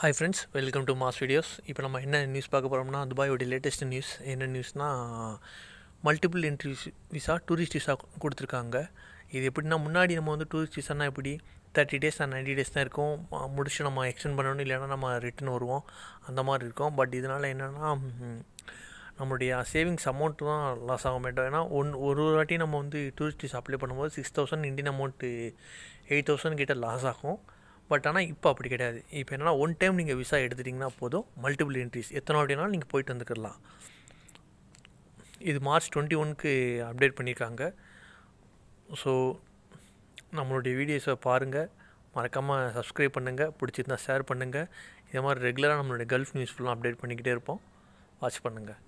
hi friends welcome to mass videos இப்போ நம்ம என்ன நியூஸ் பார்க்க போகிறோம்னா துபாயோடைய லேட்டஸ்ட் நியூஸ் என்ன நியூஸ்னால் multiple entry visa tourist visa கொடுத்துருக்காங்க இது எப்படின்னா முன்னாடி நம்ம வந்து டூரிஸ்ட் விசானா எப்படி thirty days and ninety days தான் இருக்கும் முடிச்சு நம்ம எக்ஸ்டெண்ட் பண்ணணும் இல்லைனா நம்ம ரிட்டர்ன் வருவோம் அந்த மாதிரி இருக்கும் பட் இதனால் என்னென்னா நம்மளுடைய சேவிங்ஸ் அமௌண்ட் தான் லாஸ் ஆக மாட்டோம் ஏன்னா ஒன் ஒரு ஒரு வாட்டி நம்ம வந்து டூரிஸ்ட் விசா அப்ளை பண்ணும்போது six thousand Indian amount eight thousand கிட்ட லாஸ் ஆகும் பட் ஆனால் இப்போ அப்படி கிடையாது இப்போ என்னென்னா ஒன் டைம் நீங்கள் விசா எடுத்துட்டிங்கன்னா போதும் மல்டிபிள் என்ட்ரிஸ் எத்தனை அப்படின்னாலும் நீங்கள் போயிட்டு வந்துக்கிடலாம் இது மார்ச் டுவெண்ட்டி ஒனுக்கு அப்டேட் பண்ணியிருக்காங்க ஸோ நம்மளுடைய வீடியோஸை பாருங்கள் மறக்காமல் சப்ஸ்கிரைப் பண்ணுங்கள் பிடிச்சிருந்தால் ஷேர் பண்ணுங்கள் இதே மாதிரி ரெகுலராக நம்மளுடைய கல்ஃப் நியூஸ் ஃபுல்லாக அப்டேட் பண்ணிக்கிட்டே இருப்போம் வாட்ச் பண்ணுங்கள்